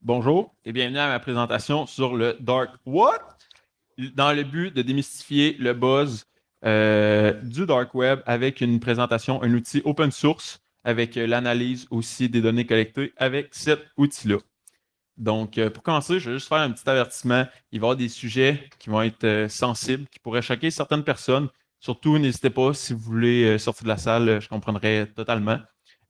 Bonjour et bienvenue à ma présentation sur le Dark What dans le but de démystifier le buzz euh, du Dark Web avec une présentation, un outil open source avec euh, l'analyse aussi des données collectées avec cet outil-là. Donc, euh, pour commencer, je vais juste faire un petit avertissement. Il va y avoir des sujets qui vont être sensibles, qui pourraient choquer certaines personnes. Surtout, n'hésitez pas, si vous voulez sortir de la salle, je comprendrai totalement.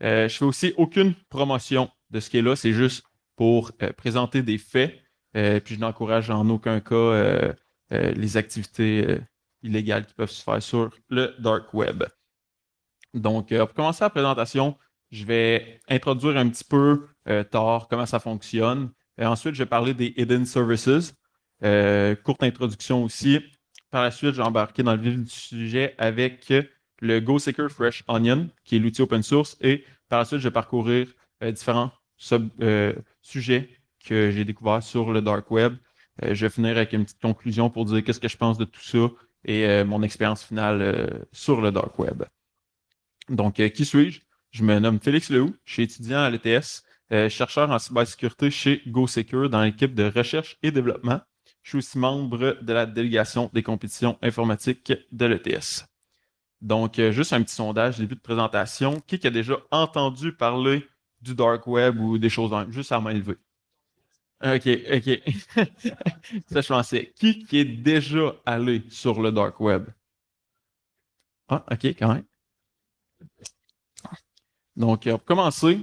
je fais aussi aucune promotion de ce qui est là. C'est juste pour euh, présenter des faits. Euh, puis je n'encourage en aucun cas euh, les activités illégales qui peuvent se faire sur le dark web. Donc, pour commencer la présentation, je vais introduire un petit peu Tor, comment ça fonctionne. Et ensuite, je vais parler des hidden services. courte introduction aussi. Par la suite, j'ai embarqué dans le vif du sujet avec le GoSecure Fresh Onion, qui est l'outil open source. Et par la suite, je vais parcourir différents ce euh, sujet que j'ai découvert sur le dark web. Euh, je vais finir avec une petite conclusion pour dire qu'est-ce que je pense de tout ça et euh, mon expérience finale sur le dark web. Donc, qui suis-je? Je me nomme Félix Lehoux, je suis étudiant à l'ETS, chercheur en cybersécurité chez GoSecure dans l'équipe de recherche et développement. Je suis aussi membre de la délégation des compétitions informatiques de l'ETS. Donc, juste un petit sondage, début de présentation. Qui a déjà entendu parler du dark web ou des choses juste à main levée. OK, OK. ça, je pensais. Qui, qui est déjà allé sur le dark web? Ah, OK, quand même. Donc, euh, pour commencer,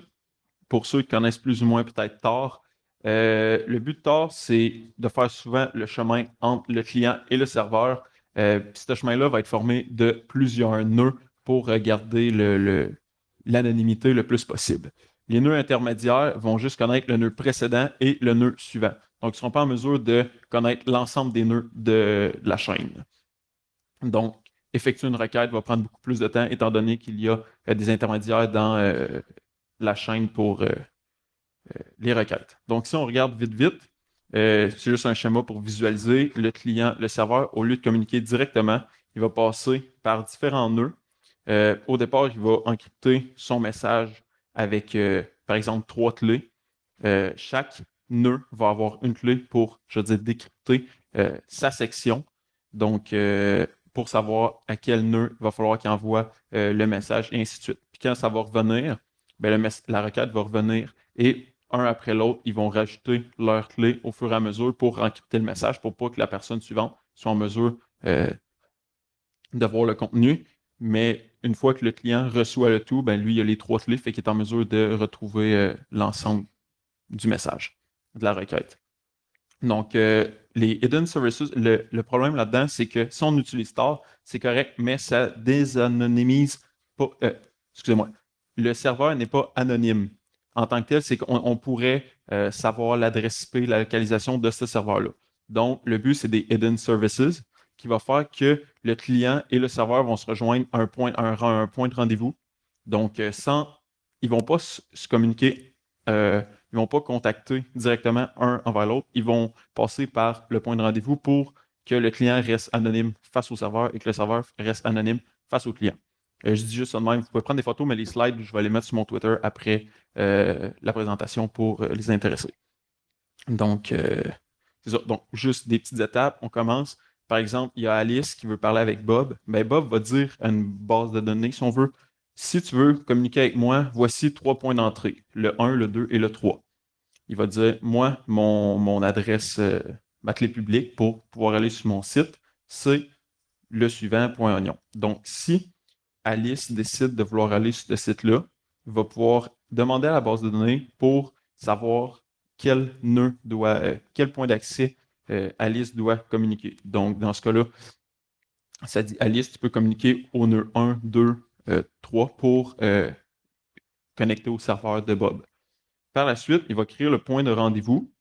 pour ceux qui connaissent plus ou moins peut-être Tor, euh, le but de Tor, c'est de faire souvent le chemin entre le client et le serveur. Euh, ce chemin-là va être formé de plusieurs nœuds pour garder l'anonymité le plus possible les nœuds intermédiaires vont juste connaître le nœud précédent et le nœud suivant. Donc, ils ne seront pas en mesure de connaître l'ensemble des nœuds de, la chaîne. Donc, effectuer une requête va prendre beaucoup plus de temps étant donné qu'il y a euh, des intermédiaires dans euh, la chaîne pour euh, les requêtes. Donc, si on regarde vite, vite, c'est juste un schéma pour visualiser le client, le serveur, au lieu de communiquer directement, il va passer par différents nœuds. au départ, il va encrypter son message avec, euh, par exemple, trois clés. Euh, chaque nœud va avoir une clé pour, je veux dire, décrypter euh, sa section. Donc, pour savoir à quel nœud il va falloir qu'il envoie le message, et ainsi de suite. Puis quand ça va revenir, ben, la requête va revenir et un après l'autre, ils vont rajouter leur clé au fur et à mesure pour encrypter le message, pour pas que la personne suivante soit en mesure de voir le contenu. Mais une fois que le client reçoit le tout, ben lui, il a les trois slips et qu'il est en mesure de retrouver euh, l'ensemble du message, de la requête. Donc, euh, les hidden services, le, problème là-dedans, c'est que si on utilise c'est correct, mais ça désanonymise pas. Euh, excusez-moi. Le serveur n'est pas anonyme. En tant que tel, c'est qu'on pourrait savoir l'adresse IP, la localisation de ce serveur-là. Donc, le but, c'est des hidden services qui va faire que le client et le serveur vont se rejoindre à un point, un, point de rendez-vous. Donc, euh, sans, ils ne vont pas se, communiquer, euh, ils ne vont pas contacter directement un envers l'autre. Ils vont passer par le point de rendez-vous pour que le client reste anonyme face au serveur et que le serveur reste anonyme face au client. Euh, je dis juste ça de même, vous pouvez prendre des photos, mais les slides, je vais les mettre sur mon Twitter après la présentation pour les intéresser. Donc, c'est ça. Donc, juste des petites étapes. On commence par exemple, il y a Alice qui veut parler avec Bob. Mais ben, Bob va dire à une base de données, si on veut, si tu veux communiquer avec moi, voici trois points d'entrée, le 1, le 2 et le 3. Il va dire, moi, mon, adresse, euh, ma clé publique pour pouvoir aller sur mon site, c'est le suivant, point Donc, si Alice décide de vouloir aller sur ce site-là, va pouvoir demander à la base de données pour savoir quel nœud doit, euh, quel point d'accès euh, Alice doit communiquer. Donc, dans ce cas-là, ça dit Alice, tu peux communiquer au nœud 1, 2, 3 pour euh, connecter au serveur de Bob. Par la suite, il va créer le point de rendez-vous.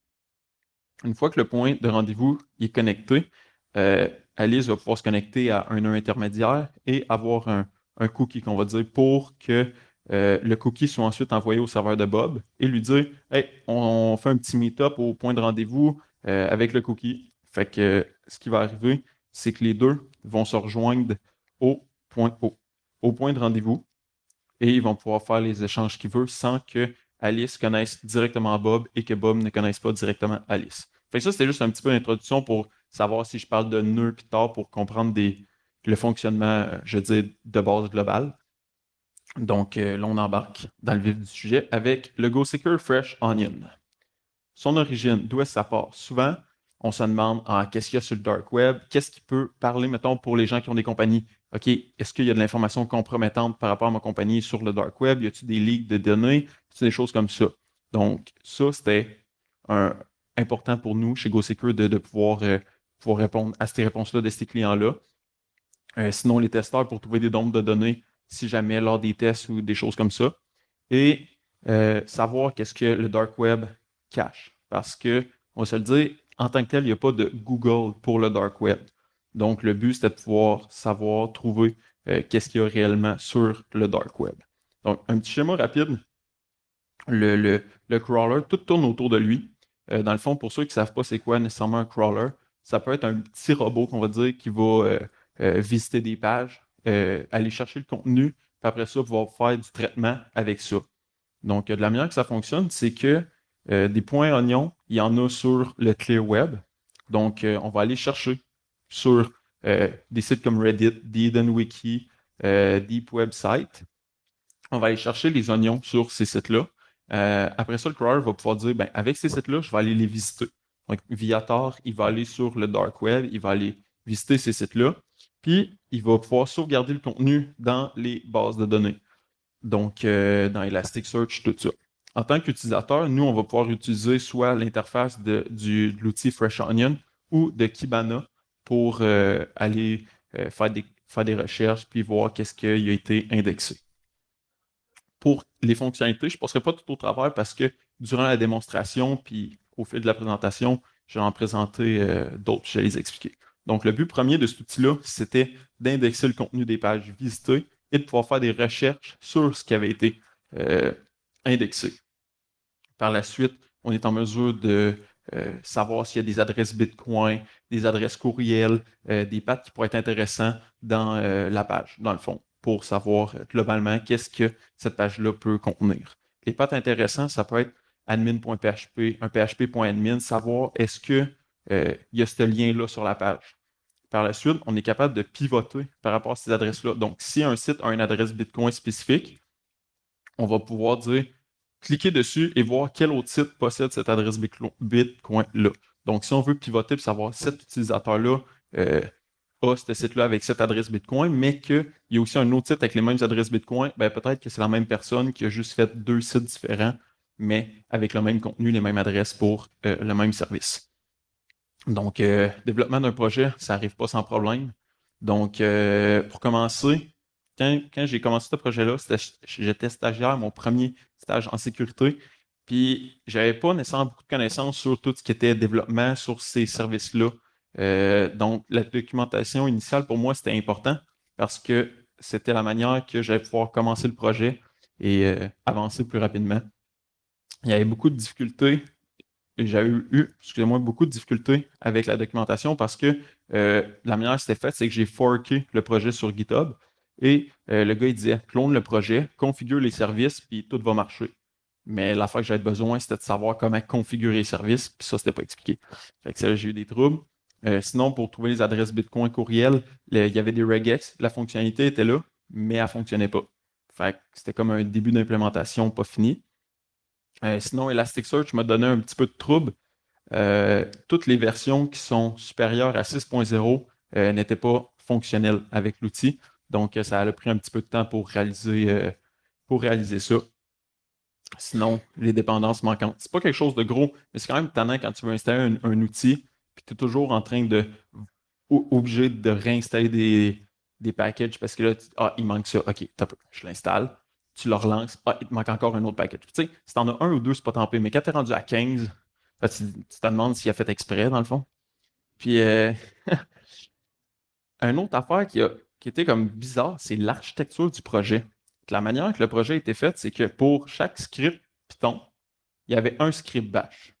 Une fois que le point de rendez-vous est connecté, euh, Alice va pouvoir se connecter à un nœud intermédiaire et avoir un, cookie qu'on va dire pour que le cookie soit ensuite envoyé au serveur de Bob et lui dire Hey, on, on fait un petit meet-up au point de rendez-vous, euh, avec le cookie. Fait que ce qui va arriver, c'est que les deux vont se rejoindre au point, de rendez-vous et ils vont pouvoir faire les échanges qu'ils veulent sans que Alice connaisse directement Bob et que Bob ne connaisse pas directement Alice. ça, c'était juste un petit peu d'introduction pour savoir si je parle de nœuds plus tard pour comprendre le fonctionnement, euh, je dis, de base globale. Donc euh, là, on embarque dans le vif du sujet avec le Go Fresh Onion son origine, d'où est-ce que ça part. Souvent, on se demande ah, qu'est-ce qu'il y a sur le dark web, qu'est-ce qui peut parler, mettons, pour les gens qui ont des compagnies. OK, est-ce qu'il y a de l'information compromettante par rapport à ma compagnie sur le dark web? Y a-t-il des leaks de données? Des choses comme ça. Donc, ça, c'était important pour nous chez GoSecure de, euh, pouvoir, répondre à ces réponses-là de ces clients-là. Euh, sinon, les testeurs pour trouver des nombres de données si jamais lors des tests ou des choses comme ça. Et euh, savoir qu'est-ce que le dark web, cache. Parce que, on va se le dire, en tant que tel, il n'y a pas de Google pour le dark web. Donc, le but, c'était de pouvoir savoir, trouver euh, qu'est-ce qu'il y a réellement sur le dark web. Donc, un petit schéma rapide. Le, le, crawler, tout tourne autour de lui. Euh, dans le fond, pour ceux qui ne savent pas c'est quoi nécessairement un crawler, ça peut être un petit robot qu'on va dire qui va euh, visiter des pages, aller chercher le contenu, puis après ça, pouvoir faire du traitement avec ça. Donc, de la manière que ça fonctionne, c'est que euh, des points oignons, il y en a sur le clear web. Donc, euh, on va aller chercher sur euh, des sites comme Reddit, Wiki, Deep Website. On va aller chercher les oignons sur ces sites-là. après ça, le crawler va pouvoir dire, ben, avec ces sites-là, je vais aller les visiter. Donc, Viator, il va aller sur le dark web, il va aller visiter ces sites-là, puis il va pouvoir sauvegarder le contenu dans les bases de données. Donc, dans Elasticsearch, tout ça en tant qu'utilisateur, nous, on va pouvoir utiliser soit l'interface de, l'outil Fresh Onion ou de Kibana pour euh, aller euh, faire, des, recherches puis voir qu'est-ce qui a été indexé. Pour les fonctionnalités, je ne passerai pas tout au travers parce que durant la démonstration puis au fil de la présentation, j'ai en présenté euh, d'autres, je vais les expliquer. Donc, le but premier de cet outil-là, c'était d'indexer le contenu des pages visitées et de pouvoir faire des recherches sur ce qui avait été indexé. Par la suite, on est en mesure de euh, savoir s'il y a des adresses Bitcoin, des adresses courriel, euh, des pattes qui pourraient être intéressants dans euh, la page, dans le fond, pour savoir globalement qu'est-ce que cette page-là peut contenir. Les pattes intéressantes, ça peut être admin.php, un php.admin, savoir est-ce qu'il y a ce lien-là sur la page. Par la suite, on est capable de pivoter par rapport à ces adresses-là. Donc, si un site a une adresse Bitcoin spécifique, on va pouvoir dire cliquer dessus et voir quel autre site possède cette adresse Bitcoin-là. Donc, si on veut pivoter pour savoir cet utilisateur-là euh, a ce site-là avec cette adresse Bitcoin, mais qu'il y a aussi un autre site avec les mêmes adresses Bitcoin, ben, peut-être que c'est la même personne qui a juste fait deux sites différents, mais avec le même contenu, les mêmes adresses pour euh, le même service. Donc, euh, développement d'un projet, ça n'arrive pas sans problème. Donc, pour commencer, quand, j'ai commencé ce projet-là, j'étais stagiaire, mon premier stage en sécurité. Puis, je n'avais pas nécessairement beaucoup de connaissances sur tout ce qui était développement, sur ces services-là. Euh, donc, la documentation initiale, pour moi, c'était important parce que c'était la manière que j'allais pouvoir commencer le projet et euh, avancer plus rapidement. Il y avait beaucoup de difficultés. j'ai eu, excusez-moi, beaucoup de difficultés avec la documentation parce que euh, la manière que c'était fait, c'est que j'ai forké le projet sur GitHub. Et euh, le gars, il disait clone le projet, configure les services, puis tout va marcher. Mais la fois que j'avais besoin, c'était de savoir comment configurer les services, puis ça, n'était pas expliqué. Fait que ça, j'ai eu des troubles. Euh, sinon, pour trouver les adresses Bitcoin courriel, il y avait des regex, la fonctionnalité était là, mais elle ne fonctionnait pas. Fait que c'était comme un début d'implémentation pas fini. Euh, sinon, Elasticsearch m'a donné un petit peu de trouble. toutes les versions qui sont supérieures à 6.0 n'étaient pas fonctionnelles avec l'outil. Donc, euh, ça a pris un petit peu de temps pour réaliser, euh, pour réaliser ça. Sinon, les dépendances manquantes. C'est pas quelque chose de gros, mais c'est quand même tannant quand tu veux installer un, outil, puis tu es toujours en train de obligé de réinstaller des, packages parce que là, ah, il manque ça. OK, je l'installe. Tu le relances. Ah, il te manque encore un autre package. tu sais, si tu en as un ou deux, c'est pas tant pis. Mais quand tu es rendu à 15, ben, tu, te demandes s'il a fait exprès, dans le fond. Puis, euh, un autre affaire qui a qui était comme bizarre, c'est l'architecture du projet. La manière que le projet était fait, c'est que pour chaque script Python, il y avait un script bash.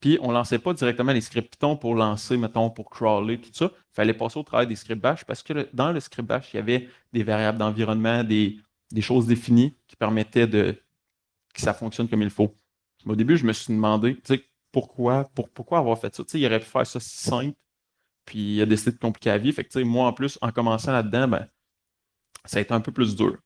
Puis on ne lançait pas directement les scripts Python pour lancer, mettons, pour crawler, tout ça. Il fallait passer au travail des scripts bash parce que dans le script bash, il y avait des variables d'environnement, des, choses définies qui permettaient de que ça fonctionne comme il faut. Au début, je me suis demandé pourquoi, pourquoi avoir fait ça. il aurait pu faire ça si simple, puis il a des sites compliquer la vie. Fait moi, en plus, en commençant là-dedans, ben, ça a été un peu plus dur.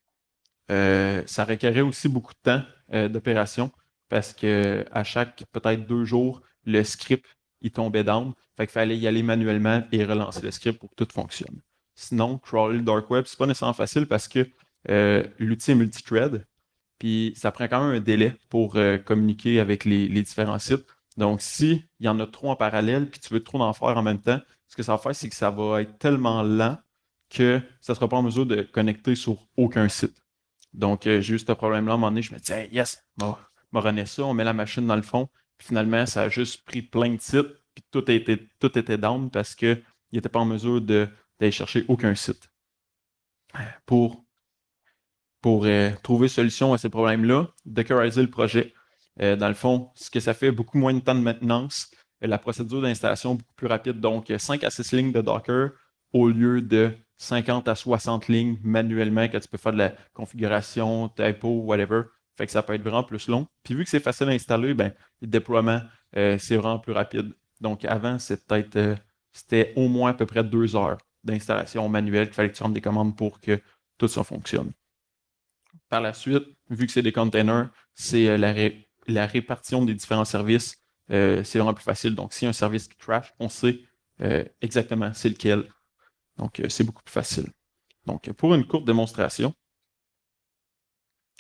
Euh, ça requérait aussi beaucoup de temps euh, d'opération parce que à chaque peut-être deux jours, le script il tombait down. Fait qu'il fallait y aller manuellement et relancer le script pour que tout fonctionne. Sinon, crawler le dark web, c'est pas nécessairement facile parce que euh, l'outil est multi-thread. puis ça prend quand même un délai pour communiquer avec les, différents sites. Donc, s'il y en a trop en parallèle, puis tu veux trop en faire en même temps, ce que ça va faire, c'est que ça va être tellement lent que ça ne sera pas en mesure de connecter sur aucun site. Donc, euh, j'ai eu ce problème-là à un moment donné, je me disais, yes, on va ça, on met la machine dans le fond. finalement, ça a juste pris plein de sites, puis tout, a tout était down parce qu'il n'était pas en mesure d'aller chercher aucun site. Pour, pour euh, trouver solution à ces problèmes-là, dockeriser le projet. Euh, dans le fond, ce que ça fait, beaucoup moins de temps de maintenance, la procédure d'installation beaucoup plus rapide. Donc, 5 à 6 lignes de Docker au lieu de 50 à 60 lignes manuellement que tu peux faire de la configuration, typo, whatever. Fait que ça peut être vraiment plus long. Puis vu que c'est facile à installer, ben, le déploiement, euh, c'est vraiment plus rapide. Donc avant, euh, c'était au moins à peu près deux heures d'installation manuelle qu'il fallait que tu rentres des commandes pour que tout ça fonctionne. Par la suite, vu que c'est des containers, c'est euh, la répartition des différents services euh, c'est vraiment plus facile. Donc, s'il y a un service qui crash, on sait euh, exactement c'est lequel. Donc, euh, c'est beaucoup plus facile. Donc, pour une courte démonstration,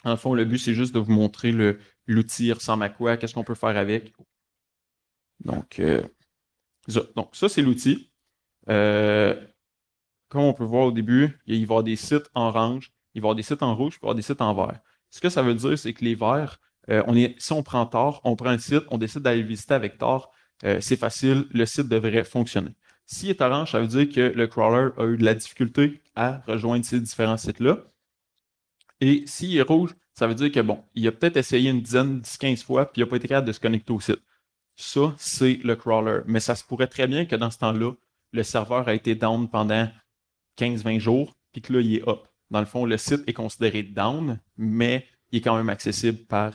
en fond, le but, c'est juste de vous montrer l'outil ressemble à quoi, qu'est-ce qu'on peut faire avec. Donc, ça, donc ça, c'est l'outil. comme on peut voir au début, il va y avoir des sites en orange, il va y avoir des sites en rouge, il y avoir des sites en vert. Ce que ça veut dire, c'est que les verts, euh, si on prend tort, on prend un site, on décide d'aller visiter avec tort, euh, c'est facile, le site devrait fonctionner. S'il est orange, ça veut dire que le crawler a eu de la difficulté à rejoindre ces différents sites-là. Et s'il est rouge, ça veut dire que bon, il a peut-être essayé une dizaine, dix, 15 fois, puis il n'a pas été capable de se connecter au site. Ça, c'est le crawler. Mais ça se pourrait très bien que dans ce temps-là, le serveur a été down pendant 15-20 jours, puis que là, il est up. Dans le fond, le site est considéré down, mais il est quand même accessible par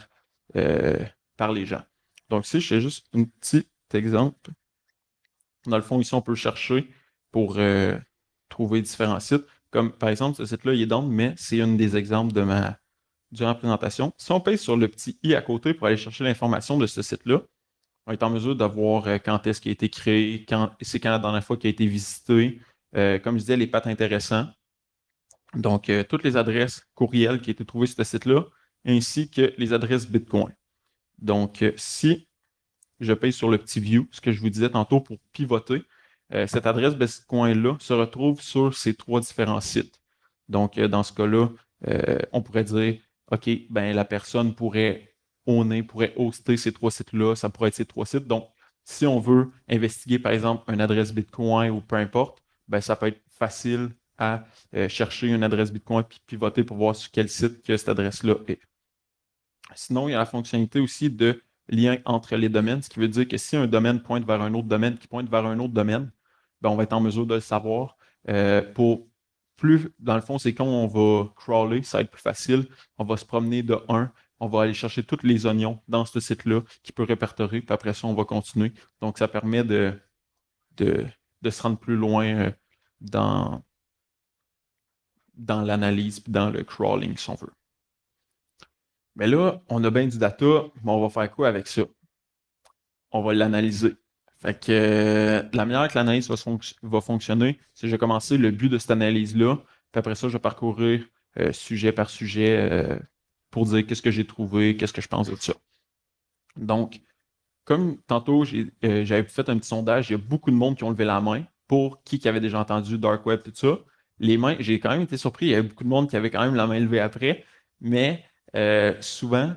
euh, par les gens. Donc, si j'ai juste un petit exemple, dans le fond, ici, on peut chercher pour euh, trouver différents sites. Comme par exemple, ce site-là, il est mais c'est un des exemples de ma de la présentation. Si on paye sur le petit i à côté pour aller chercher l'information de ce site-là, on est en mesure d'avoir euh, quand est-ce qu'il a été créé, quand c'est quand la dernière fois qu'il a été visité, comme je disais, les pattes intéressants. Donc, toutes les adresses courriel qui étaient été trouvées sur ce site-là, ainsi que les adresses Bitcoin. Donc, euh, si je paye sur le petit view, ce que je vous disais tantôt pour pivoter, euh, cette adresse Bitcoin-là se retrouve sur ces trois différents sites. Donc, euh, dans ce cas-là, on pourrait dire, OK, ben, la personne pourrait owner, pourrait hoster ces trois sites-là, ça pourrait être ces trois sites. Donc, si on veut investiguer, par exemple, une adresse Bitcoin ou peu importe, ben, ça peut être facile à chercher une adresse Bitcoin et pivoter pour voir sur quel site que cette adresse-là est. Sinon, il y a la fonctionnalité aussi de lien entre les domaines, ce qui veut dire que si un domaine pointe vers un autre domaine qui pointe vers un autre domaine, ben, on va être en mesure de le savoir. Euh, pour plus, dans le fond, c'est quand on va crawler, ça va être plus facile. On va se promener de 1, on va aller chercher toutes les oignons dans ce site-là qui peut répertorier, puis après ça, on va continuer. Donc, ça permet de, de, se rendre plus loin euh, dans, dans l'analyse, dans le crawling, si on veut. Mais là, on a bien du data, mais on va faire quoi avec ça? On va l'analyser. Fait que euh, la manière que l'analyse va, fonctionner, c'est que je vais commencer le but de cette analyse-là, puis après ça, je vais parcourir euh, sujet par sujet euh, pour dire qu'est-ce que j'ai trouvé, qu'est-ce que je pense de ça. Donc, comme tantôt, j'avais fait un petit sondage, il y a beaucoup de monde qui ont levé la main pour qui, qui avait déjà entendu Dark Web, tout ça. Les mains, j'ai quand même été surpris, il y avait beaucoup de monde qui avait quand même la main levée après, mais euh, souvent,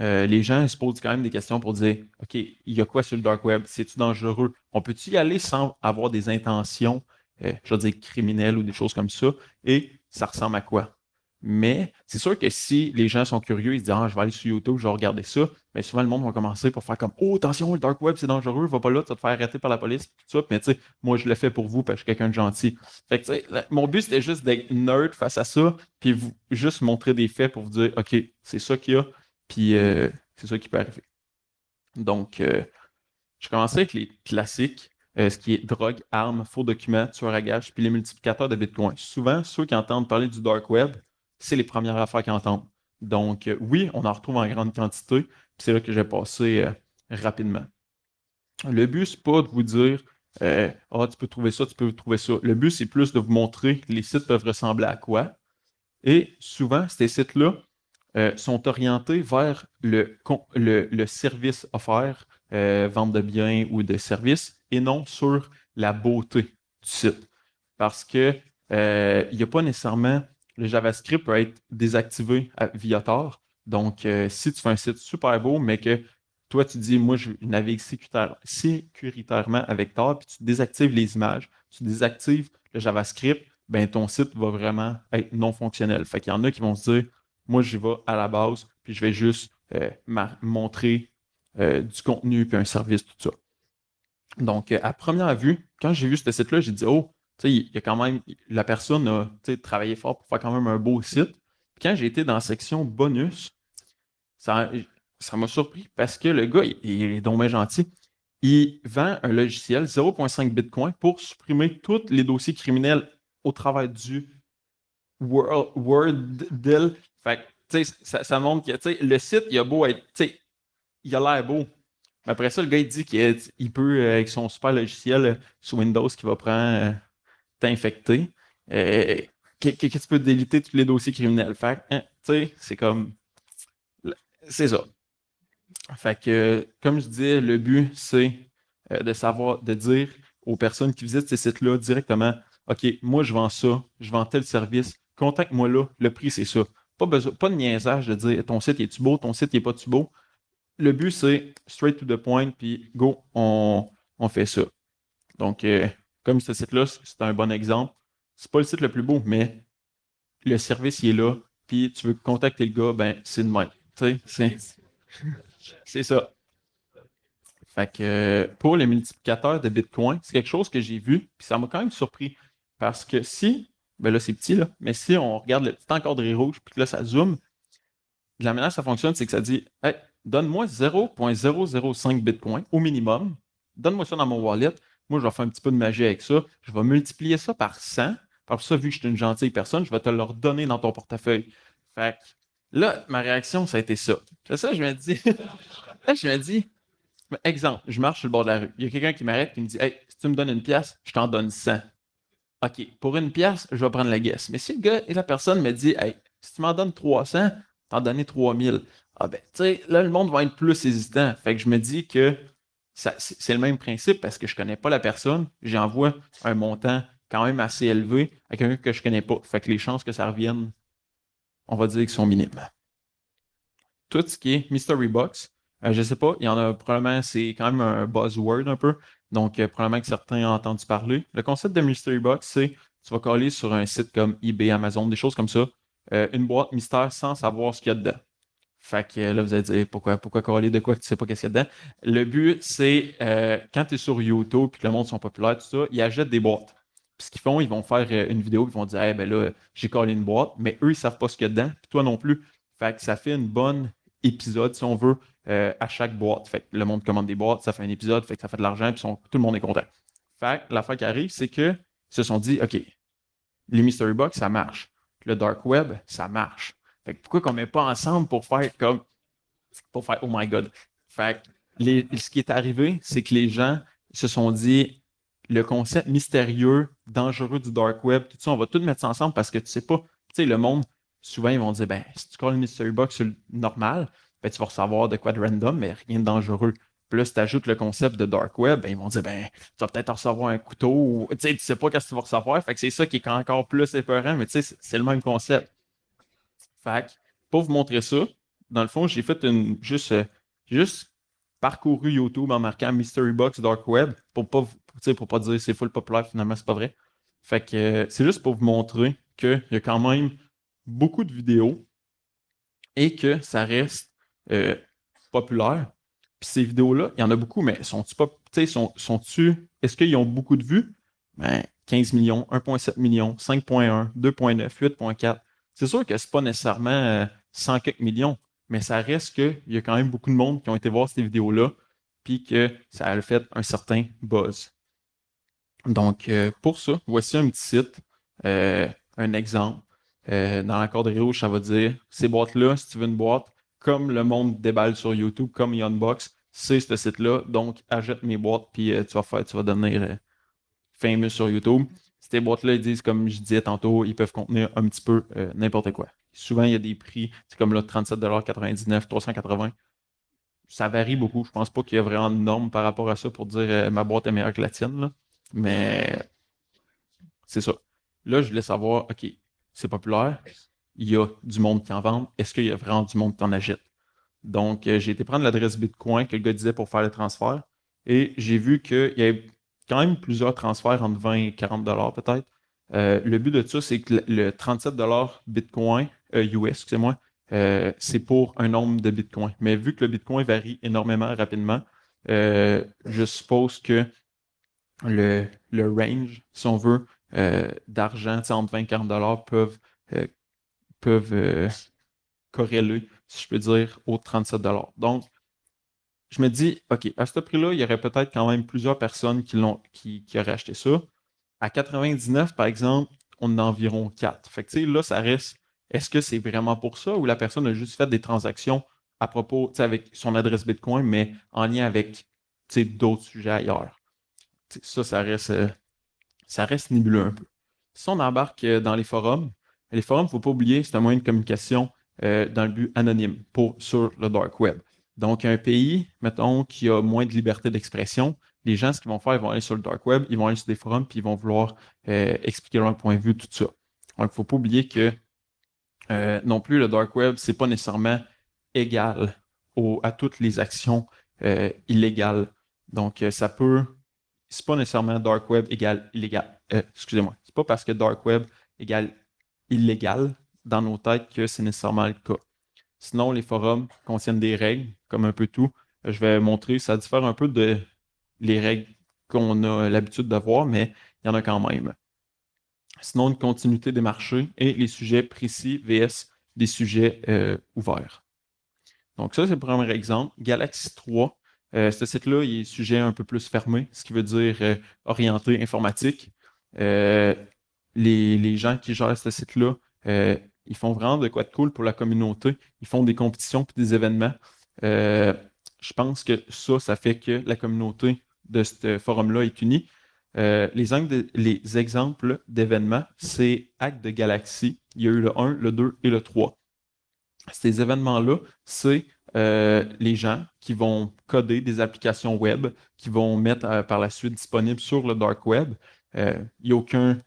euh, les gens se posent quand même des questions pour dire OK, il y a quoi sur le dark web C'est-tu dangereux On peut-tu y aller sans avoir des intentions, euh, je veux dire, criminelles ou des choses comme ça Et ça ressemble à quoi mais c'est sûr que si les gens sont curieux, ils se disent Ah, je vais aller sur YouTube, je vais regarder ça. Mais souvent, le monde va commencer pour faire comme Oh, attention, le dark web, c'est dangereux, va pas là, tu vas te faire arrêter par la police. Mais tu sais, moi, je le fais pour vous parce que je suis quelqu'un de gentil. Fait que, mon but, c'était juste d'être nerd face à ça, puis juste montrer des faits pour vous dire OK, c'est ça qu'il y a, puis euh, c'est ça qui peut arriver. Donc, euh, je commençais avec les classiques. Euh, ce qui est drogue, armes, faux documents, tueurs à gages, puis les multiplicateurs de Bitcoin. Souvent, ceux qui entendent parler du dark web, c'est les premières affaires qu'ils entendent. Donc, euh, oui, on en retrouve en grande quantité. C'est là que j'ai passé euh, rapidement. Le but, n'est pas de vous dire euh, Ah, tu peux trouver ça, tu peux trouver ça. Le but, c'est plus de vous montrer les sites peuvent ressembler à quoi. Et souvent, ces sites-là sont orientés vers le, service offert, vente de biens ou de services, et non sur la beauté du site. Parce que il n'y a pas nécessairement le JavaScript peut être désactivé via Tor. Donc, euh, si tu fais un site super beau, mais que toi, tu dis, moi, je navigue sécuritairement avec Tor, puis tu désactives les images, tu désactives le JavaScript, ben ton site va vraiment être non fonctionnel. Fait qu'il y en a qui vont se dire, moi, j'y vais à la base, puis je vais juste euh, montrer euh, du contenu, puis un service, tout ça. Donc, à première vue, quand j'ai vu ce site-là, j'ai dit, oh, il y quand même, la personne a travaillé fort pour faire quand même un beau site. quand j'ai été dans la section bonus, ça, ça m'a surpris parce que le gars, il, est dommage gentil. Il vend un logiciel 0.5 Bitcoin pour supprimer tous les dossiers criminels au travail du World, Word Deal. Fait ça, montre que le site, il a beau être. Il a l'air beau. Mais après ça, le gars, il dit qu'il peut, euh, avec son super logiciel euh, sous Windows, qui va prendre euh, t'infecter. Euh, Qu'est-ce que tu peux déliter tous les dossiers criminels? Fait hein, tu sais, c'est comme. C'est ça. Fait que, comme je dis, le but, c'est euh, de savoir, de dire aux personnes qui visitent ces sites-là directement OK, moi, je vends ça, je vends tel service, contacte-moi là, le prix, c'est ça. Pas, besoin, pas de niaisage de dire ton site est-tu beau, ton site n'est pas-tu beau. Le but, c'est straight to the point, puis go, on, fait ça. Donc, euh, comme ce site-là, c'est un bon exemple. C'est pas le site le plus beau, mais le service, il est là. Puis tu veux contacter le gars, ben, c'est de même. C'est ça. Fait que euh, pour les multiplicateurs de Bitcoin, c'est quelque chose que j'ai vu, puis ça m'a quand même surpris. Parce que si, ben là c'est petit, là, mais si on regarde le petit encadré rouge, puis que là ça zoome, la manière ça fonctionne, c'est que ça dit donne-moi 0.005 Bitcoin au minimum, donne-moi ça dans mon wallet, moi, je vais faire un petit peu de magie avec ça. Je vais multiplier ça par 100. Par ça, vu que je suis une gentille personne, je vais te le redonner dans ton portefeuille. Fait là, ma réaction, ça a été ça. C'est ça, je me dis. là, je me dis. Exemple, je marche sur le bord de la rue. Il y a quelqu'un qui m'arrête et me dit Hey, si tu me donnes une pièce, je t'en donne 100. OK, pour une pièce, je vais prendre la guesse. Mais si le gars et la personne me dit Hey, si tu m'en donnes 300, t'en donner 3000. Ah ben, tu sais, là, le monde va être plus hésitant. Fait que je me dis que c'est le même principe parce que je ne connais pas la personne, j'envoie un montant quand même assez élevé à quelqu'un que je ne connais pas. Fait que les chances que ça revienne, on va dire qu'ils sont minimes. Tout ce qui est Mystery Box, euh, je ne sais pas, il y en a probablement, c'est quand même un buzzword un peu, donc euh, probablement que certains ont entendu parler. Le concept de Mystery Box, c'est tu vas coller sur un site comme eBay, Amazon, des choses comme ça, euh, une boîte mystère sans savoir ce qu'il y a dedans. Fait que là, vous allez dire pourquoi, pourquoi coller de quoi que tu sais pas qu'est-ce qu'il y a dedans. Le but, c'est euh, quand tu es sur YouTube puis que le monde sont populaire, tout ça, ils achètent des boîtes. Puis ce qu'ils font, ils vont faire euh, une vidéo, ils vont dire, eh ben là, j'ai collé une boîte, mais eux, ils savent pas ce qu'il y a dedans, puis toi non plus. Fait que ça fait une bonne épisode, si on veut, euh, à chaque boîte. Fait que le monde commande des boîtes, ça fait un épisode, fait que ça fait de l'argent, puis tout le monde est content. Fait que l'affaire qui arrive, c'est que se sont dit, OK, les Mystery Box, ça marche. Le Dark Web, ça marche. Fait que pourquoi qu'on met pas ensemble pour faire comme pour faire oh my god. Fait que ce qui est arrivé, c'est que les gens se sont dit le concept mystérieux, dangereux du dark web, tout ça, on va tout mettre ça ensemble parce que tu sais pas, tu sais le monde souvent ils vont dire ben si tu colles le mystery box sur normal, ben tu vas recevoir de quoi de random mais rien de dangereux. plus tu ajoutes le concept de dark web, ben, ils vont dire ben tu vas peut-être recevoir un couteau tu sais tu sais pas qu'est-ce que tu vas recevoir. Fait que c'est ça qui est encore plus effrayant mais tu sais c'est le même concept pour vous montrer ça, dans le fond, j'ai fait une juste, euh, juste parcouru YouTube en marquant Mystery Box Dark Web pour pas pour pas dire c'est full populaire, finalement, c'est pas vrai. Fait que euh, c'est juste pour vous montrer qu'il y a quand même beaucoup de vidéos et que ça reste euh, populaire. Puis ces vidéos-là, il y en a beaucoup, mais sont-tu sont, sont est-ce qu'ils ont beaucoup de vues? 15 ben, millions, 1.7 millions, 5.1, 2.9, 8.4. C'est sûr que ce n'est pas nécessairement 100 euh, quelques millions, mais ça reste qu'il y a quand même beaucoup de monde qui ont été voir ces vidéos-là, puis que ça a fait un certain buzz. Donc, euh, pour ça, voici un petit site, euh, un exemple. dans la corde rouge, ça va dire ces boîtes-là, si tu veux une boîte, comme le monde déballe sur YouTube, comme Unbox, c'est ce site-là. Donc, achète mes boîtes, puis tu vas faire, tu vas devenir fameux sur YouTube. Ces boîtes-là, ils disent, comme je disais tantôt, ils peuvent contenir un petit peu euh, n'importe quoi. Souvent, il y a des prix, c'est comme là, 37,99$, 380$. Ça varie beaucoup. Je ne pense pas qu'il y a vraiment de normes par rapport à ça pour dire euh, ma boîte est meilleure que la tienne. Mais c'est ça. Là, je voulais savoir, OK, c'est populaire, il y a du monde qui en vend, est-ce qu'il y a vraiment du monde qui en achète? Donc, euh, j'ai été prendre l'adresse Bitcoin que le gars disait pour faire le transfert et j'ai vu qu'il y avait quand même plusieurs transferts entre 20 et 40 peut-être. Euh, le but de tout ça, c'est que le 37 dollars Bitcoin, US, euh, excusez-moi, euh, c'est pour un nombre de Bitcoin. Mais vu que le Bitcoin varie énormément rapidement, je suppose que le, range, si on veut, d'argent entre 20 et 40 peuvent, peuvent corréler, si je peux dire, au 37 Donc, je me dis, OK, à ce prix-là, il y aurait peut-être quand même plusieurs personnes qui, l'ont, qui, qui, auraient acheté ça. À 99, par exemple, on a environ 4. Fait que, là, ça reste, est-ce que c'est vraiment pour ça ou la personne a juste fait des transactions à propos, avec son adresse Bitcoin, mais en lien avec d'autres sujets ailleurs? ça, ça reste, euh, ça reste nébuleux un peu. Si on embarque euh, dans les forums, les forums, il ne faut pas oublier, c'est un moyen de communication euh, dans le but anonyme pour, sur le dark web. Donc, un pays, mettons, qui a moins de liberté d'expression, les gens, ce qu'ils vont faire, ils vont aller sur le dark web, ils vont aller sur des forums, puis ils vont vouloir euh, expliquer leur point de vue, tout ça. Donc, il ne faut pas oublier que euh, non plus le dark web, ce n'est pas nécessairement égal à toutes les actions euh, illégales. Donc, ça peut. n'est pas nécessairement dark web égal illégal. excusez-moi. C'est pas parce que dark web égal illégal dans nos têtes que c'est nécessairement le cas. Sinon, les forums contiennent des règles, comme un peu tout. Je vais montrer, ça diffère un peu de les règles qu'on a l'habitude d'avoir, mais il y en a quand même. Sinon, une continuité des marchés et les sujets précis VS des sujets euh, ouverts. Donc ça, c'est le premier exemple. Galaxy 3, euh, ce site-là, il est sujet un peu plus fermé, ce qui veut dire euh, orienté informatique. Les, les, gens qui gèrent ce site-là ils font vraiment de quoi de cool pour la communauté. Ils font des compétitions et des événements. Euh, je pense que ça, ça fait que la communauté de ce forum-là est unie. Euh, les, exemples d'événements, c'est Acte de Galaxie. Il y a eu le 1, le 2 et le 3. Ces événements-là, c'est euh, les gens qui vont coder des applications web, qui vont mettre par la suite disponibles sur le dark web. Il n'y a aucun,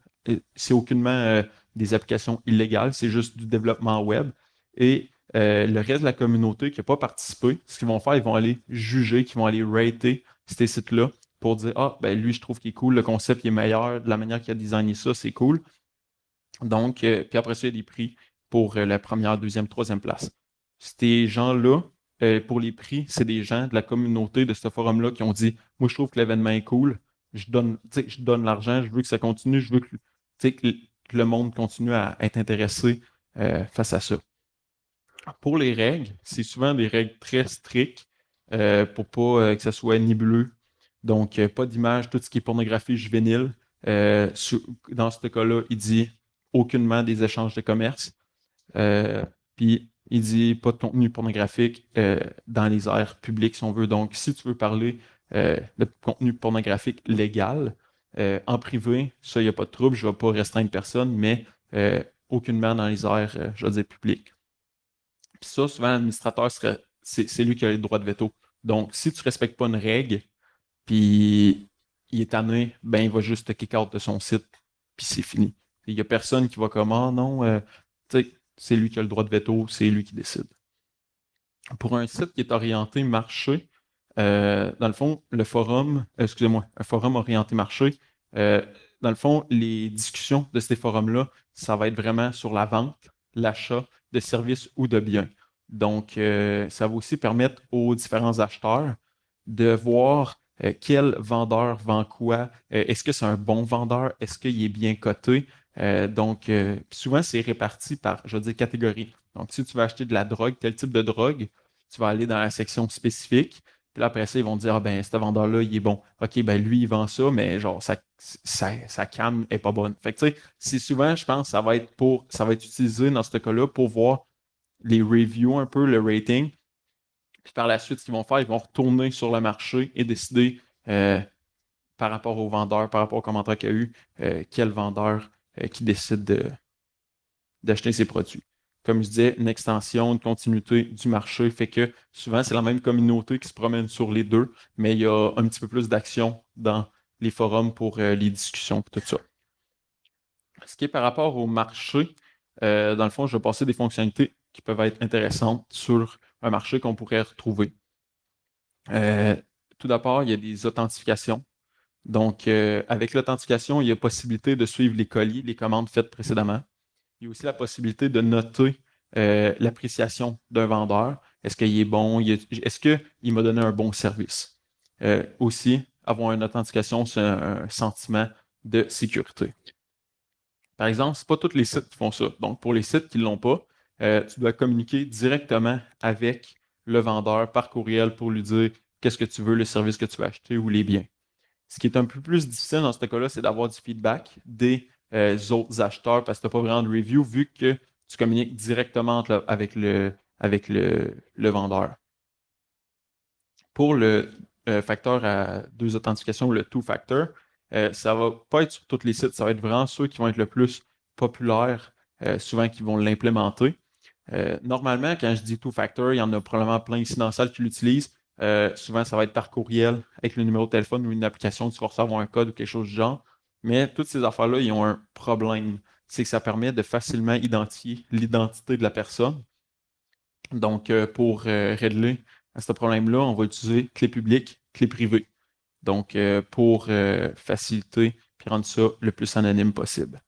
c'est aucunement des applications illégales, c'est juste du développement web. Et euh, le reste de la communauté qui n'a pas participé, ce qu'ils vont faire, ils vont aller juger, ils vont aller rater ces sites-là pour dire Ah, ben lui, je trouve qu'il est cool, le concept il est meilleur, de la manière qu'il a designé ça, c'est cool. Donc, euh, puis après ça, il y a des prix pour euh, la première, deuxième, troisième place. Ces gens-là, pour les prix, c'est des gens de la communauté de ce forum-là qui ont dit Moi, je trouve que l'événement est cool, je donne, je donne l'argent, je veux que ça continue, je veux que le monde continue à être intéressé euh, face à ça. Pour les règles, c'est souvent des règles très strictes euh, pour pas euh, que ce soit nébuleux. Donc, euh, pas d'image, tout ce qui est pornographie juvénile. dans ce cas-là, il dit aucunement des échanges de commerce. Puis, il dit pas de contenu pornographique dans les aires publiques, si on veut. Donc, si tu veux parler de contenu pornographique légal, euh, en privé, ça, il n'y a pas de trouble, je ne vais pas restreindre personne, mais euh, aucune aucunement dans les airs, euh, je veux dire, public. Puis ça, souvent, l'administrateur, c'est lui qui a le droit de veto. Donc, si tu ne respectes pas une règle, puis il est amené ben, il va juste te kick out de son site, puis c'est fini. Il n'y a personne qui va comment ah non non, c'est lui qui a le droit de veto, c'est lui qui décide. Pour un site qui est orienté marché, euh, dans le fond, le forum, euh, excusez-moi, un forum orienté marché, euh, dans le fond, les discussions de ces forums-là, ça va être vraiment sur la vente, l'achat de services ou de biens. Donc, ça va aussi permettre aux différents acheteurs de voir quel vendeur vend quoi. Est-ce que c'est un bon vendeur? Est-ce qu'il est bien coté? donc, souvent, c'est réparti par, je veux dire, catégorie. Donc, si tu veux acheter de la drogue, quel type de drogue, tu vas aller dans la section spécifique. Puis là, après ça, ils vont dire, ah ben, ce vendeur-là, il est bon. OK, ben lui, il vend ça, mais genre, sa, sa, cam est pas bonne. Fait que tu sais, c'est souvent, je pense, ça va être pour, ça va être utilisé dans ce cas-là pour voir les reviews un peu, le rating. Puis par la suite, ce qu'ils vont faire, ils vont retourner sur le marché et décider euh, par rapport au vendeur, par rapport au commentaire qu'il y a eu, euh, quel vendeur euh, qui décide d'acheter ses produits comme je disais, une extension, une continuité du marché. Fait que souvent, c'est la même communauté qui se promène sur les deux, mais il y a un petit peu plus d'action dans les forums pour euh, les discussions et tout ça. Ce qui est par rapport au marché, euh, dans le fond, je vais passer des fonctionnalités qui peuvent être intéressantes sur un marché qu'on pourrait retrouver. Euh, tout d'abord, il y a des authentifications. Donc, avec l'authentification, il y a possibilité de suivre les colis, les commandes faites précédemment il y a aussi la possibilité de noter euh, l'appréciation d'un vendeur. Est-ce qu'il est bon? Est-ce qu'il m'a donné un bon service? Euh, aussi, avoir une authentication, c'est un, sentiment de sécurité. Par exemple, ce n'est pas tous les sites qui font ça. Donc, pour les sites qui ne l'ont pas, euh, tu dois communiquer directement avec le vendeur par courriel pour lui dire qu'est-ce que tu veux, le service que tu veux acheter ou les biens. Ce qui est un peu plus difficile dans ce cas-là, c'est d'avoir du feedback des les euh, autres acheteurs parce que tu n'as pas vraiment de review vu que tu communiques directement avec le, avec le, vendeur. Pour le euh, facteur à deux authentifications, le two-factor, euh, ça ne va pas être sur tous les sites, ça va être vraiment ceux qui vont être le plus populaires, souvent qui vont l'implémenter. normalement, quand je dis two-factor, il y en a probablement plein ici dans la salle qui l'utilisent. souvent, ça va être par courriel avec le numéro de téléphone ou une application, du vas ou un code ou quelque chose du genre. Mais toutes ces affaires-là, ils ont un problème. C'est que ça permet de facilement identifier l'identité de la personne. Donc, euh, pour euh, régler ce problème-là, on va utiliser clé publique, clé privée. Donc, euh, pour faciliter et rendre ça le plus anonyme possible.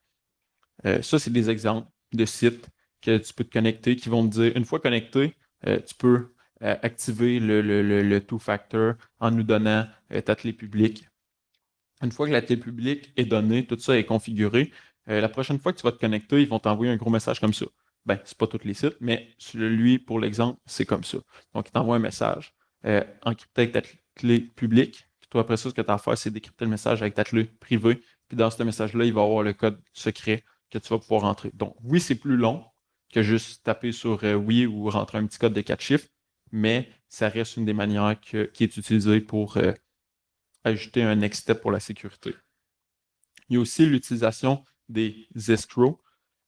ça, c'est des exemples de sites que tu peux te connecter qui vont te dire, une fois connecté, tu peux activer le two-factor en nous donnant ta clé publique une fois que la clé publique est donnée, tout ça est configuré, euh, la prochaine fois que tu vas te connecter, ils vont t'envoyer un gros message comme ça. Ben, n'est pas tous les sites, mais celui, pour l'exemple, c'est comme ça. Donc, il t'envoie un message euh, encrypté avec ta clé publique. Puis toi, après ça, ce que tu as à faire, c'est décrypter le message avec ta clé privée. Puis dans ce message-là, il va avoir le code secret que tu vas pouvoir rentrer. Donc, oui, c'est plus long que juste taper sur euh, oui ou rentrer un petit code de quatre chiffres, mais ça reste une des manières qui est utilisée pour euh, ajouter un next step pour la sécurité. Il y a aussi l'utilisation des escrocs.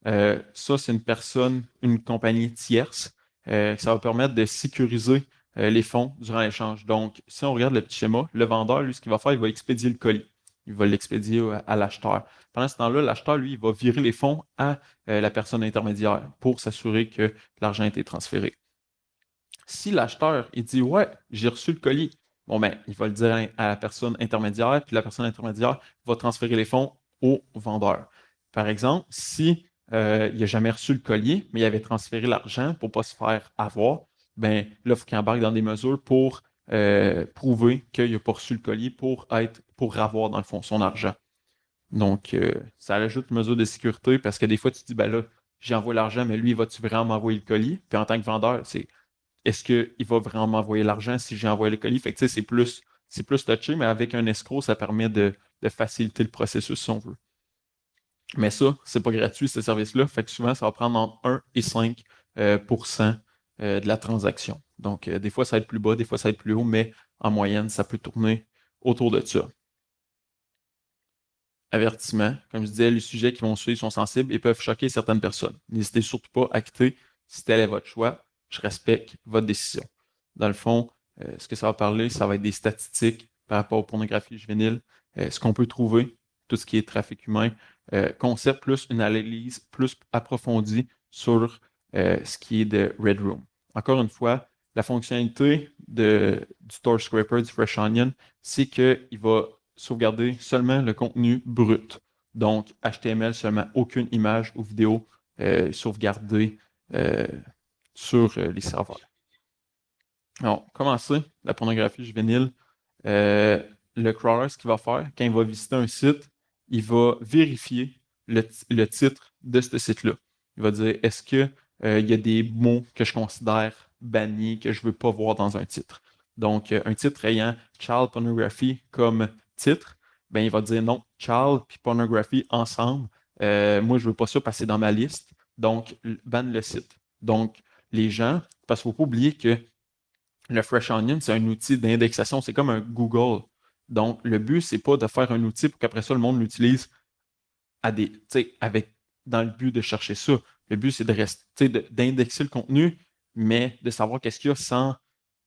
Euh, ça, c'est une personne, une compagnie tierce. Euh, ça va permettre de sécuriser euh, les fonds durant l'échange. Donc, si on regarde le petit schéma, le vendeur, lui, ce qu'il va faire, il va expédier le colis. Il va l'expédier à, l'acheteur. Pendant ce temps-là, l'acheteur, lui, il va virer les fonds à la personne intermédiaire pour s'assurer que l'argent a été transféré. Si l'acheteur, il dit Ouais, j'ai reçu le colis, Bon, ben, il va le dire à la personne intermédiaire, puis la personne intermédiaire va transférer les fonds au vendeur. Par exemple, si n'a euh, jamais reçu le collier, mais il avait transféré l'argent pour ne pas se faire avoir, ben, là, il faut qu'il embarque dans des mesures pour euh, prouver qu'il n'a pas reçu le collier pour, être, pour avoir, dans le fond, son argent. Donc, euh, ça ajoute une mesure de sécurité parce que des fois, tu te dis, ben là, j'envoie l'argent, mais lui, va-tu vraiment m'envoyer le collier? Puis en tant que vendeur, c'est est-ce qu'il va vraiment m'envoyer l'argent si j'ai envoyé le colis? Fait c'est plus, c'est plus touché, mais avec un escroc, ça permet de, faciliter le processus si on veut. Mais ça, c'est pas gratuit, ce service-là. Fait souvent, ça va prendre entre 1 et 5 euh, euh, de la transaction. Donc, euh, des fois, ça va être plus bas, des fois, ça va être plus haut, mais en moyenne, ça peut tourner autour de ça. Avertissement. Comme je disais, les sujets qui vont suivre sont sensibles et peuvent choquer certaines personnes. N'hésitez surtout pas à quitter si tel est votre choix je respecte votre décision. Dans le fond, euh, ce que ça va parler, ça va être des statistiques par rapport aux pornographies juvéniles, euh, ce qu'on peut trouver, tout ce qui est trafic humain, euh, concept plus une analyse plus approfondie sur ce qui est de Red Room. Encore une fois, la fonctionnalité du Store Scraper, du Fresh Onion, c'est qu'il va sauvegarder seulement le contenu brut. Donc, HTML seulement, aucune image ou vidéo sauvegardée sur euh, les serveurs. Alors, commencer la pornographie juvénile. Euh, le crawler, ce qu'il va faire, quand il va visiter un site, il va vérifier le, titre de ce site-là. Il va dire est-ce qu'il euh, y a des mots que je considère bannis, que je ne veux pas voir dans un titre. Donc, un titre ayant child pornography comme titre, ben, il va dire non, child puis pornography ensemble. moi, je ne veux pas ça passer dans ma liste. Donc, banne le site. Donc, les gens, parce qu'il ne faut pas oublier que le Fresh Onion, c'est un outil d'indexation, c'est comme un Google. Donc, le but, ce n'est pas de faire un outil pour qu'après ça, le monde l'utilise à des, avec, dans le but de chercher ça. Le but, c'est de rester, d'indexer le contenu, mais de savoir qu'est-ce qu'il y a sans,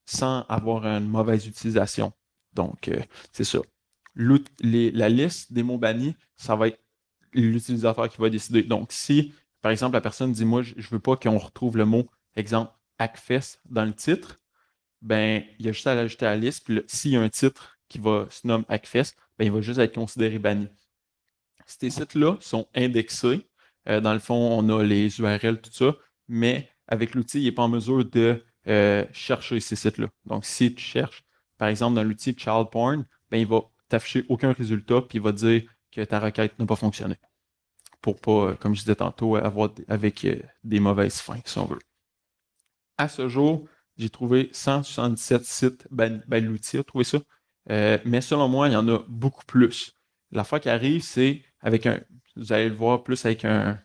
sans avoir une mauvaise utilisation. Donc, euh, c'est ça. la liste des mots bannis, ça va être l'utilisateur qui va décider. Donc, si, par exemple, la personne dit, moi, je ne veux pas qu'on retrouve le mot exemple, Hackfest dans le titre, ben, il y a juste à l'ajouter à la liste. Puis s'il y a un titre qui va se nommer Hackfest, ben, il va juste être considéré banni. Ces sites-là sont indexés. Euh, dans le fond, on a les URL, tout ça, mais avec l'outil, il n'est pas en mesure de euh, chercher ces sites-là. Donc, si tu cherches, par exemple, dans l'outil Child Porn, ben, il va t'afficher aucun résultat, puis il va dire que ta requête n'a pas fonctionné. Pour pas, euh, comme je disais tantôt, avoir avec des mauvaises fins, si on veut à ce jour, j'ai trouvé 177 sites l'outil, trouvé ça. Euh, mais selon moi, il y en a beaucoup plus. La fois qui arrive, c'est avec un. Vous allez le voir plus avec un.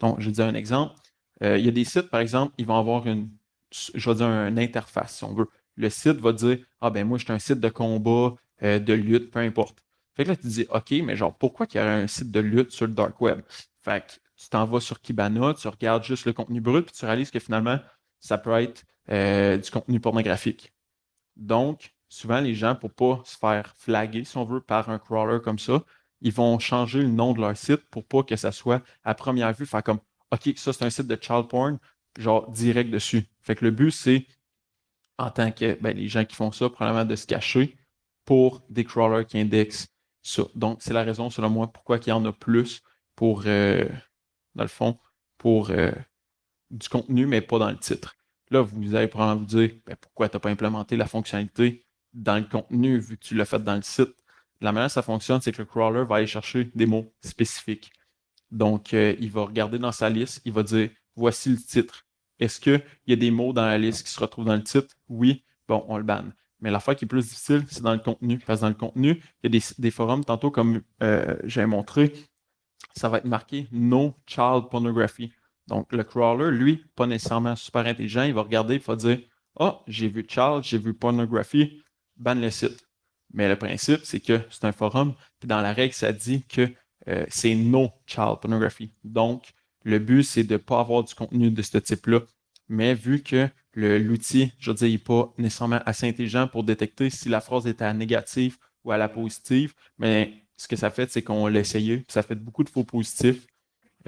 Donc, je vais un exemple. Euh, il y a des sites, par exemple, ils vont avoir une. Je vais dire une interface, si on veut. Le site va dire Ah ben moi, je un site de combat, euh, de lutte, peu importe. Fait que là, tu te dis OK, mais genre, pourquoi qu'il y a un site de lutte sur le dark web? Fait que tu t'en vas sur Kibana, tu regardes juste le contenu brut, puis tu réalises que finalement, ça peut être euh, du contenu pornographique. Donc, souvent, les gens, pour ne pas se faire flaguer, si on veut, par un crawler comme ça, ils vont changer le nom de leur site pour pas que ça soit à première vue, faire comme OK, ça c'est un site de child porn, genre direct dessus. Fait que le but, c'est en tant que ben, les gens qui font ça, probablement de se cacher pour des crawlers qui indexent ça. Donc, c'est la raison, selon moi, pourquoi il y en a plus pour, euh, dans le fond, pour euh, du contenu, mais pas dans le titre. Là, vous allez probablement vous dire ben, pourquoi tu n'as pas implémenté la fonctionnalité dans le contenu vu que tu l'as fait dans le site. La manière que ça fonctionne, c'est que le crawler va aller chercher des mots spécifiques. Donc, euh, il va regarder dans sa liste, il va dire voici le titre. Est-ce qu'il y a des mots dans la liste qui se retrouvent dans le titre? Oui, bon, on le banne. Mais la fois qui est plus difficile, c'est dans le contenu. Parce que dans le contenu, il y a des, forums, tantôt comme euh, j'ai montré, ça va être marqué No Child Pornography. Donc, le crawler, lui, pas nécessairement super intelligent, il va regarder, il va dire Ah, oh, j'ai vu Charles, j'ai vu pornographie, ban le site. Mais le principe, c'est que c'est un forum, puis dans la règle, ça dit que euh, c'est no child pornography. Donc, le but, c'est de ne pas avoir du contenu de ce type-là. Mais vu que l'outil, je veux dire, n'est pas nécessairement assez intelligent pour détecter si la phrase est à la négative ou à la positive, mais ce que ça fait, c'est qu'on l'a essayé, ça fait beaucoup de faux positifs,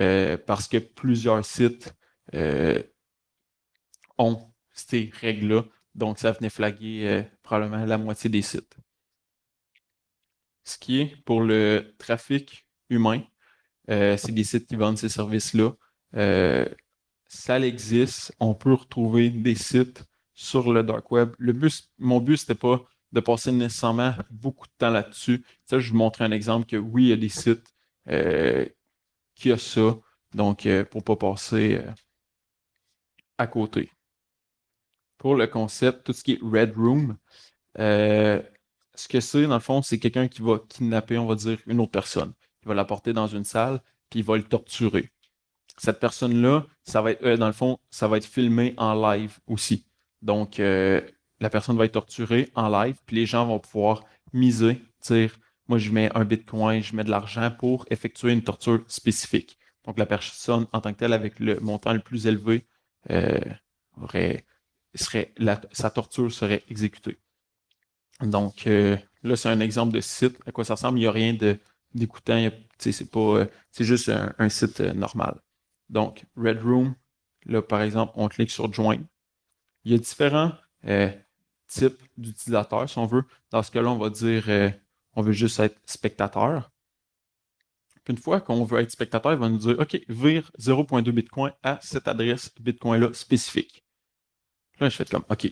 euh, parce que plusieurs sites euh, ont ces règles-là. Donc, ça venait flaguer euh, probablement la moitié des sites. Ce qui est pour le trafic humain, c'est des sites qui vendent ces services-là. ça existe. On peut retrouver des sites sur le dark web. Le but, mon but, c'était pas de passer nécessairement beaucoup de temps là-dessus. Je vais vous montrer un exemple que oui, il y a des sites qui a ça. Donc, euh, pour ne pas passer euh, à côté. Pour le concept, tout ce qui est Red Room, euh, ce que c'est, dans le fond, c'est quelqu'un qui va kidnapper, on va dire, une autre personne. Il va la porter dans une salle, puis il va le torturer. Cette personne-là, ça va dans le fond, ça va être filmé en live aussi. Donc, la personne va être torturée en live, puis les gens vont pouvoir miser, tirer, moi, je mets un bitcoin, je mets de l'argent pour effectuer une torture spécifique. Donc, la personne en tant que telle, avec le montant le plus élevé, euh, serait, sa torture serait exécutée. Donc, euh, là, c'est un exemple de site. À quoi ça ressemble? Il n'y a rien d'écoutant. Euh, c'est juste un, un site normal. Donc, Red Room, là, par exemple, on clique sur Join. Il y a différents types d'utilisateurs, si on veut. Dans ce cas-là, on va dire on veut juste être spectateur. une fois qu'on veut être spectateur, il va nous dire OK, vire 0.2 Bitcoin à cette adresse Bitcoin-là spécifique. Là, je fais comme OK,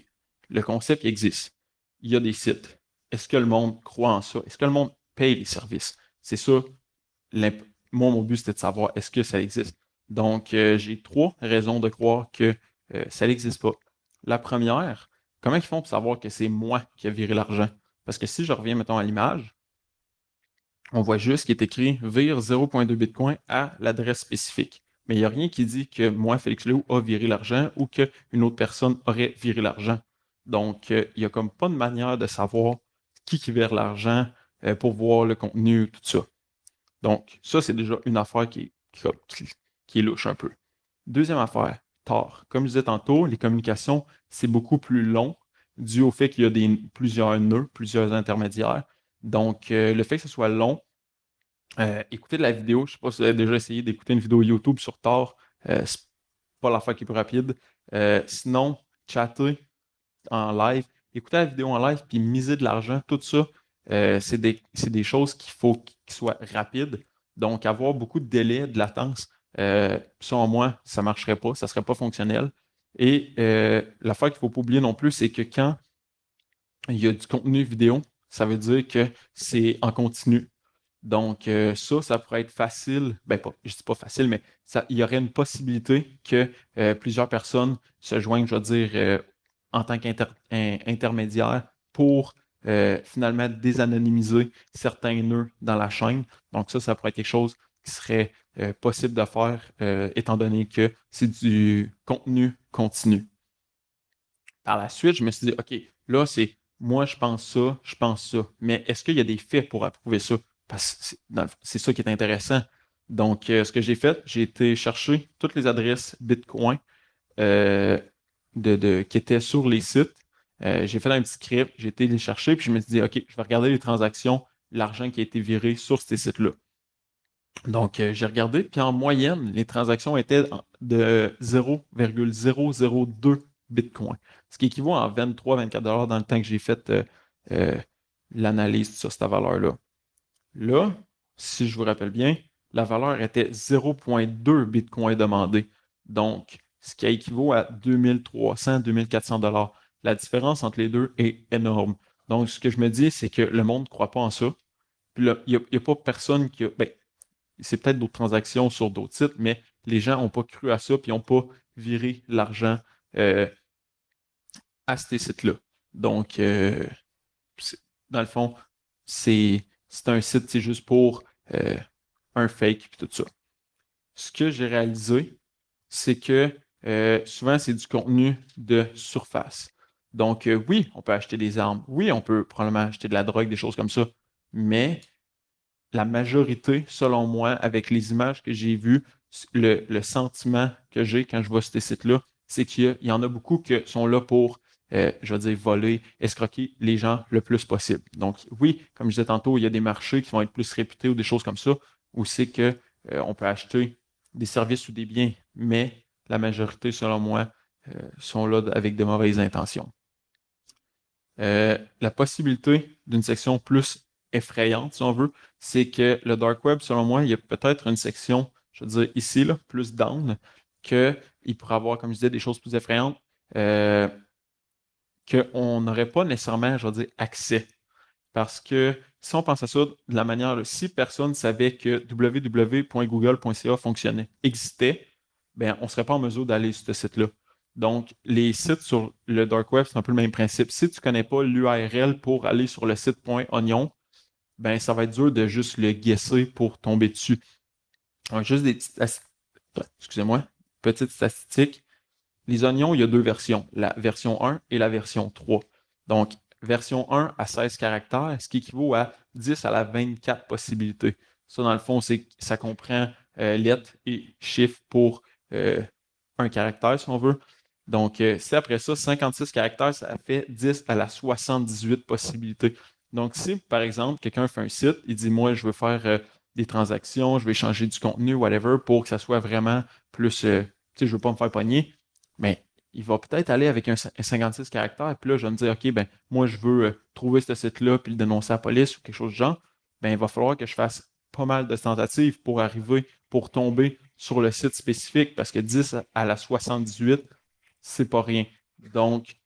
le concept existe. Il y a des sites. Est-ce que le monde croit en ça? Est-ce que le monde paye les services? C'est ça. Moi, mon but, c'était de savoir est-ce que ça existe. Donc, euh, j'ai trois raisons de croire que euh, ça n'existe pas. La première, comment ils font pour savoir que c'est moi qui ai viré l'argent? Parce que si je reviens, mettons, à l'image, on voit juste qu'il est écrit vire 0.2 Bitcoin à l'adresse spécifique. Mais il n'y a rien qui dit que moi, Félix Léo, a viré l'argent ou qu'une autre personne aurait viré l'argent. Donc, euh, il n'y a comme pas de manière de savoir qui, qui vire l'argent euh, pour voir le contenu, tout ça. Donc, ça, c'est déjà une affaire qui, qui, qui, est louche un peu. Deuxième affaire, tort. Comme je disais tantôt, les communications, c'est beaucoup plus long dû au fait qu'il y a des, plusieurs nœuds, plusieurs intermédiaires. Donc, euh, le fait que ce soit long, euh, écouter écoutez de la vidéo. Je ne sais pas si vous avez déjà essayé d'écouter une vidéo YouTube sur Tor. Euh, ce n'est pas la fois qui est plus rapide. sinon, chatter en live. écouter la vidéo en live, puis miser de l'argent, tout ça, c'est des, choses qu'il faut qu'ils soient rapides. Donc, avoir beaucoup de délais, de latence, au moins, ça ne marcherait pas, ça ne serait pas fonctionnel. Et euh, l'affaire qu'il ne faut pas oublier non plus, c'est que quand il y a du contenu vidéo, ça veut dire que c'est en continu. Donc, euh, ça, ça pourrait être facile. Ben, pas, je dis pas facile, mais il y aurait une possibilité que euh, plusieurs personnes se joignent, je veux dire, euh, en tant qu'intermédiaire pour finalement désanonymiser certains nœuds dans la chaîne. Donc, ça, ça pourrait être quelque chose qui serait euh, possible de faire, euh, étant donné que c'est du contenu continu. Par la suite, je me suis dit, OK, là, c'est moi, je pense ça, je pense ça, mais est-ce qu'il y a des faits pour approuver ça? Parce que c'est ça qui est intéressant. Donc, euh, ce que j'ai fait, j'ai été chercher toutes les adresses Bitcoin qui étaient sur les sites. j'ai fait un petit script, j'ai été les chercher, puis je me suis dit, OK, je vais regarder les transactions, l'argent qui a été viré sur ces sites-là. Donc, euh, j'ai regardé, puis en moyenne, les transactions étaient de 0,002 Bitcoin, ce qui équivaut à 23-24 dans le temps que j'ai fait euh, euh, l'analyse sur cette valeur-là. Là, si je vous rappelle bien, la valeur était 0,2 Bitcoin demandé. Donc, ce qui équivaut à 2300-2400 La différence entre les deux est énorme. Donc, ce que je me dis, c'est que le monde ne croit pas en ça. Puis il n'y a, pas personne qui ben, c'est peut-être d'autres transactions sur d'autres sites, mais les gens n'ont pas cru à ça puis n'ont pas viré l'argent euh, à ces sites-là. Donc, euh, dans le fond, c'est un site, c'est juste pour euh, un fake puis tout ça. Ce que j'ai réalisé, c'est que souvent, c'est du contenu de surface. Donc, oui, on peut acheter des armes, oui, on peut probablement acheter de la drogue, des choses comme ça, mais la majorité, selon moi, avec les images que j'ai vues, le, sentiment que j'ai quand je vois ces sites-là, c'est qu'il y en a beaucoup qui sont là pour, euh, je veux dire, voler, escroquer les gens le plus possible. Donc, oui, comme je disais tantôt, il y a des marchés qui vont être plus réputés ou des choses comme ça, où c'est qu'on euh, peut acheter des services ou des biens, mais la majorité, selon moi, euh, sont là avec de mauvaises intentions. la possibilité d'une section plus effrayante, si on veut, c'est que le dark web, selon moi, il y a peut-être une section, je veux dire ici, plus down, qu'il pourrait avoir, comme je disais, des choses plus effrayantes euh, qu'on n'aurait pas nécessairement, je veux dire, accès. Parce que si on pense à ça de la manière, si personne savait que www.google.ca fonctionnait, existait, ben, on ne serait pas en mesure d'aller sur ce site-là. Donc, les sites sur le dark web, c'est un peu le même principe. Si tu ne connais pas l'URL pour aller sur le site .onion, ben, ça va être dur de juste le guesser pour tomber dessus. juste des petites, ah, excusez-moi, statistiques. Les oignons, il y a deux versions, la version 1 et la version 3. Donc, version 1 à 16 caractères, ce qui équivaut à 10 à la 24 possibilités. Ça, dans le fond, c'est, ça comprend euh, lettres et chiffres pour euh, un caractère, si on veut. Donc, c'est euh, après ça, 56 caractères, ça fait 10 à la 78 possibilités. Donc, si par exemple, quelqu'un fait un site, il dit Moi, je veux faire euh, des transactions, je vais changer du contenu, whatever, pour que ça soit vraiment plus. Euh, tu sais, je veux pas me faire pogner. Mais ben, il va peut-être aller avec un 56 caractères. Puis là, je vais me dire OK, ben moi, je veux euh, trouver ce site-là puis le dénoncer à la police ou quelque chose de genre. Ben, il va falloir que je fasse pas mal de tentatives pour arriver, pour tomber sur le site spécifique parce que 10 à la 78, c'est pas rien. Donc,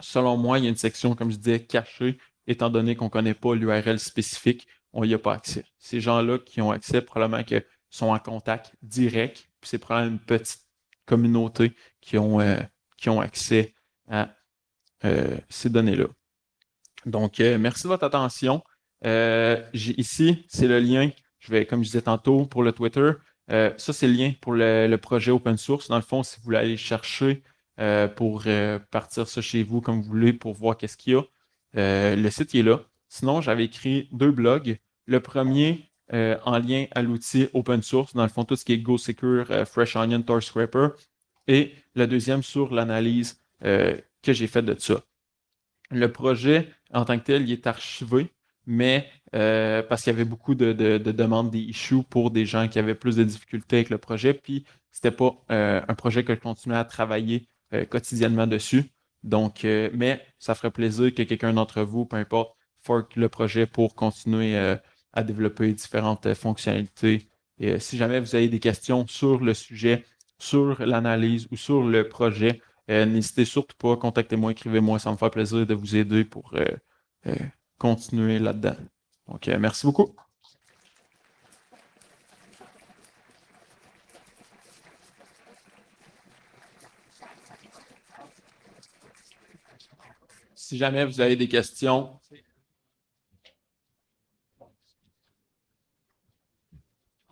selon moi, il y a une section, comme je disais, cachée étant donné qu'on ne connaît pas l'URL spécifique, on n'y a pas accès. Ces gens-là qui ont accès, probablement que sont en contact direct, c'est probablement une petite communauté qui ont, euh, qui ont accès à euh, ces données-là. Donc, euh, merci de votre attention. ici, c'est le lien, je vais, comme je disais tantôt, pour le Twitter. ça, c'est le lien pour le, projet open source. Dans le fond, si vous voulez aller chercher pour partir ça chez vous comme vous voulez, pour voir qu'est-ce qu'il y a, euh, le site est là. Sinon, j'avais écrit deux blogs. Le premier euh, en lien à l'outil open source, dans le fond, tout ce qui est GoSecure, Secure, euh, Fresh Onion, Tor Scraper. Et le deuxième sur l'analyse que j'ai faite de ça. Le projet en tant que tel, il est archivé, mais parce qu'il y avait beaucoup de, demandes des issues pour des gens qui avaient plus de difficultés avec le projet, puis ce n'était pas un projet que je continuais à travailler quotidiennement dessus. Donc, euh, mais ça ferait plaisir que quelqu'un d'entre vous, peu importe, fork le projet pour continuer euh, à développer différentes euh, fonctionnalités. Et si jamais vous avez des questions sur le sujet, sur l'analyse ou sur le projet, n'hésitez surtout pas, contacter moi écrivez-moi, ça me ferait plaisir de vous aider pour continuer là-dedans. Donc, merci beaucoup. Si jamais vous avez des questions,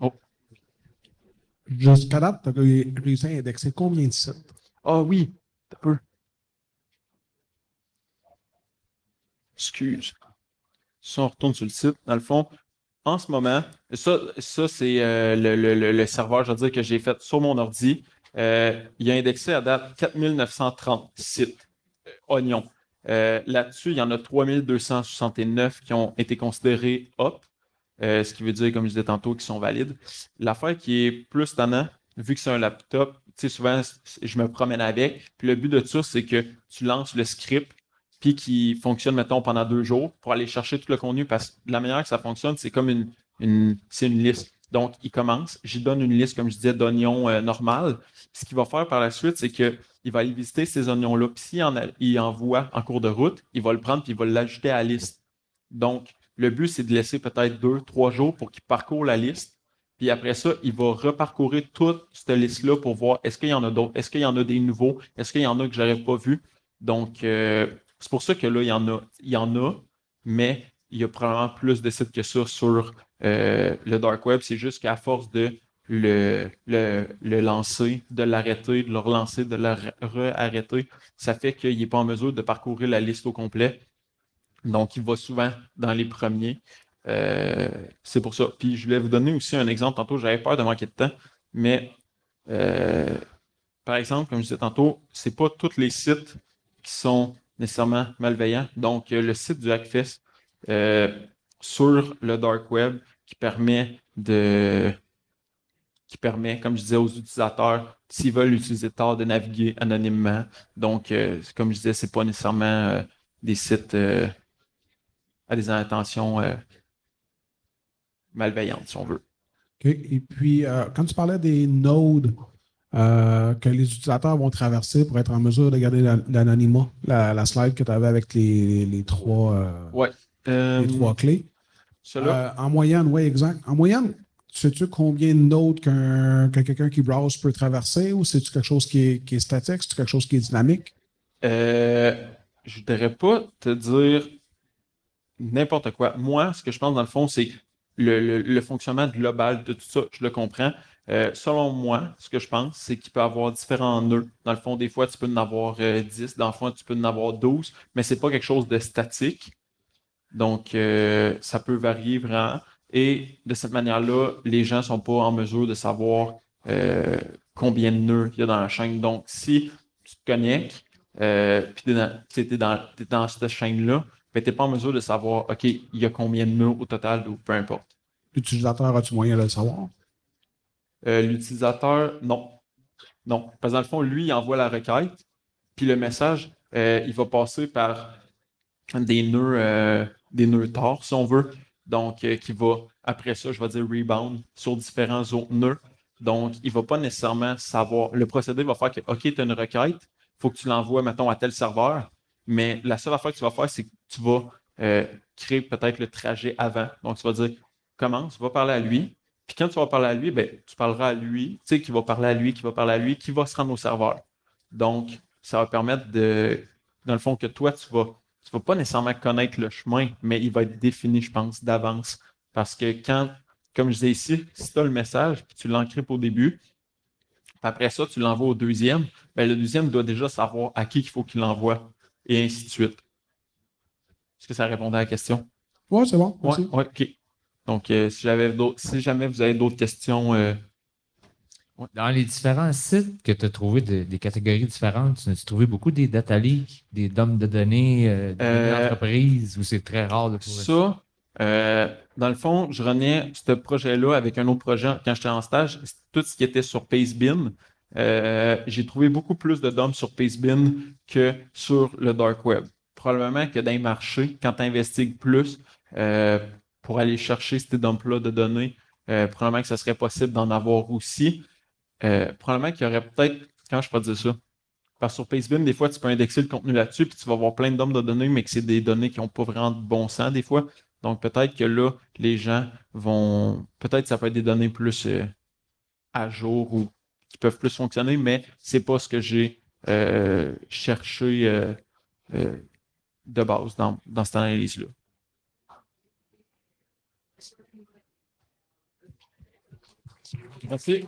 oh. Jusqu'à date, tu as indexé combien de sites? Ah oui, peu. Excuse. Si on retourne sur le site, dans le fond, en ce moment, ça, ça c'est euh, le, serveur, je veux que j'ai fait sur mon ordi. Euh, il a indexé à date 4930 sites. Euh, Oignon. Euh, là-dessus, il y en a 3269 qui ont été considérés hop, euh, ce qui veut dire, comme je disais tantôt, qu'ils sont valides. L'affaire qui est plus tannant, vu que c'est un laptop, tu sais, souvent, je me promène avec. Puis le but de ça, c'est que tu lances le script, puis qui fonctionne, mettons, pendant deux jours pour aller chercher tout le contenu. Parce que la manière que ça fonctionne, c'est comme une, une, une liste. Donc, il commence, j'y donne une liste, comme je disais, d'oignons euh, normales. Ce qu'il va faire par la suite, c'est qu'il va aller visiter ces oignons-là. Puis s'il en, il en voit en cours de route, il va le prendre puis il va l'ajouter à la liste. Donc, le but, c'est de laisser peut-être deux, trois jours pour qu'il parcourt la liste. Puis après ça, il va reparcourir toute cette liste-là pour voir est-ce qu'il y en a d'autres, est-ce qu'il y en a des nouveaux, est-ce qu'il y en a que je pas vu. Donc, euh, c'est pour ça que là, il y en a, il y en a, mais il y a probablement plus de sites que ça sur euh, le dark web. C'est juste qu'à force de le, lancer, de l'arrêter, de le relancer, de le re-arrêter, ça fait qu'il n'est pas en mesure de parcourir la liste au complet. Donc, il va souvent dans les premiers. Euh, c'est pour ça. Puis, je voulais vous donner aussi un exemple. Tantôt, j'avais peur de manquer de temps, mais euh, par exemple, comme je disais tantôt, c'est pas tous les sites qui sont nécessairement malveillants. Donc, le site du Hackfest, euh, sur le dark web qui permet de qui permet, comme je disais aux utilisateurs, s'ils veulent utiliser tard, de naviguer anonymement. Donc, euh, comme je disais, ce n'est pas nécessairement euh, des sites à des intentions malveillantes, si on veut. Et puis, quand tu parlais des nodes que les utilisateurs vont traverser pour être en mesure de garder l'anonymat, la, slide que tu avais avec les, trois les euh, trois clés. Euh, en moyenne, oui, exact. En moyenne, sais-tu combien de notes qu'un, que quelqu'un qui browse peut traverser ou c'est-tu quelque chose qui est, statique, c'est quelque chose qui est dynamique? Euh, je ne voudrais pas te dire n'importe quoi. Moi, ce que je pense dans le fond, c'est le, fonctionnement global de tout ça, je le comprends. selon moi, ce que je pense, c'est qu'il peut y avoir différents nœuds. Dans le fond, des fois, tu peux en avoir 10, dans le fond, tu peux en avoir 12, mais ce n'est pas quelque chose de statique. Donc, euh, ça peut varier vraiment. Et de cette manière-là, les gens ne sont pas en mesure de savoir euh, combien de nœuds il y a dans la chaîne. Donc, si tu te connectes, euh, puis tu es dans, cette chaîne-là, ben, tu n'es pas en mesure de savoir, OK, il y a combien de nœuds au total ou peu importe. L'utilisateur a-tu moyen de le savoir? l'utilisateur, non. Non. Parce que dans le fond, lui, il envoie la requête, puis le message, il va passer par des nœuds des nœuds torts, si on veut. Donc, euh, qui va, après ça, je vais dire rebound sur différents autres nœuds. Donc, il ne va pas nécessairement savoir. Le procédé va faire que, OK, tu as une requête, il faut que tu l'envoies, mettons, à tel serveur. Mais la seule affaire que tu vas faire, c'est que tu vas euh, créer peut-être le trajet avant. Donc, tu vas dire, commence, va parler à lui. Puis quand tu vas parler à lui, ben, tu parleras à lui, tu sais, qui va parler à lui, qui va parler à lui, qui va se rendre au serveur. Donc, ça va permettre de, dans le fond, que toi, tu vas tu ne vas pas nécessairement connaître le chemin, mais il va être défini, je pense, d'avance. Parce que quand, comme je disais ici, si tu as le message, puis tu l'encrypes au début, puis après ça, tu l'envoies au deuxième, bien, le deuxième doit déjà savoir à qui il faut qu'il l'envoie, et ainsi de suite. Est-ce que ça répondait à la question? Oui, c'est bon. ouais, OK. Donc, euh, si, jamais vous avez d'autres questions, euh, dans les différents sites que tu as trouvé, des catégories différentes, tu as trouvé beaucoup des data leaks, des dumps de données, euh, des où euh, c'est très rare de trouver ça. Euh, dans le fond, je renais ce projet-là avec un autre projet quand j'étais en stage. Tout ce qui était sur Pacebin, euh, j'ai trouvé beaucoup plus de dumps sur Pacebin que sur le dark web. Probablement que dans les marchés, quand tu investigues plus pour aller chercher ces dumps-là de données, probablement que ce serait possible d'en avoir aussi. Euh, probablement qu'il y aurait peut-être, quand je peux dire ça, parce que sur PaceBin, des fois, tu peux indexer le contenu là-dessus, puis tu vas avoir plein d'hommes de données, mais que c'est des données qui n'ont pas vraiment de bon sens des fois. Donc peut-être que là, les gens vont. Peut-être que ça peut être des données plus euh, à jour ou qui peuvent plus fonctionner, mais ce n'est pas ce que j'ai euh, cherché de base dans, dans cette analyse-là. Merci.